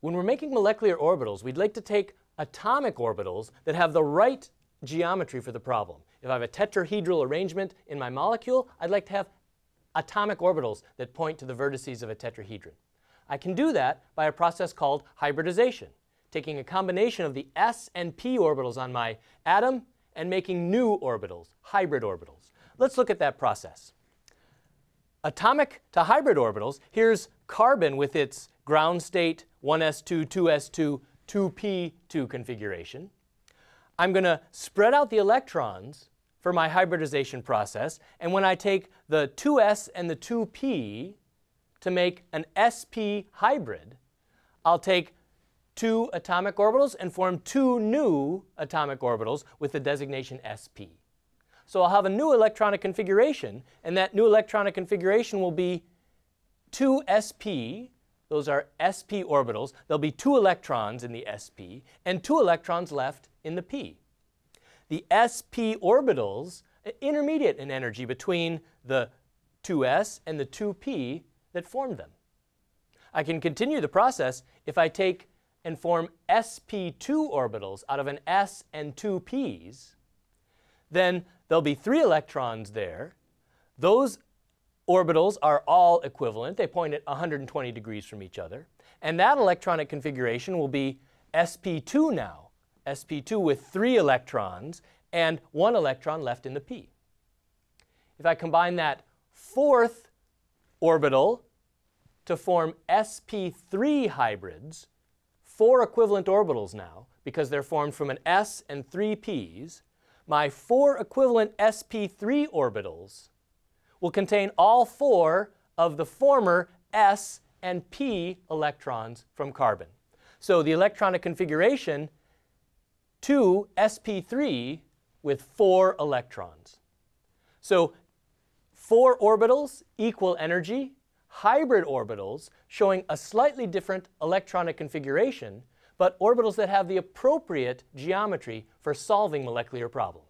When we're making molecular orbitals, we'd like to take atomic orbitals that have the right geometry for the problem. If I have a tetrahedral arrangement in my molecule, I'd like to have atomic orbitals that point to the vertices of a tetrahedron. I can do that by a process called hybridization, taking a combination of the s and p orbitals on my atom and making new orbitals, hybrid orbitals. Let's look at that process atomic to hybrid orbitals, here's carbon with its ground state 1s2, 2s2, 2p2 configuration. I'm going to spread out the electrons for my hybridization process, and when I take the 2s and the 2p to make an sp hybrid, I'll take two atomic orbitals and form two new atomic orbitals with the designation sp. So I'll have a new electronic configuration, and that new electronic configuration will be 2sp, those are sp orbitals. There'll be two electrons in the sp and two electrons left in the p. The sp orbitals intermediate in energy between the 2s and the 2p that formed them. I can continue the process if I take and form sp2 orbitals out of an s and two p's then there'll be three electrons there. Those orbitals are all equivalent. They point at 120 degrees from each other. And that electronic configuration will be sp2 now, sp2 with three electrons and one electron left in the p. If I combine that fourth orbital to form sp3 hybrids, four equivalent orbitals now, because they're formed from an s and three p's, my four equivalent sp3 orbitals will contain all four of the former s and p electrons from carbon. So the electronic configuration, 2 sp3 with 4 electrons. So four orbitals equal energy, hybrid orbitals showing a slightly different electronic configuration but orbitals that have the appropriate geometry for solving molecular problems.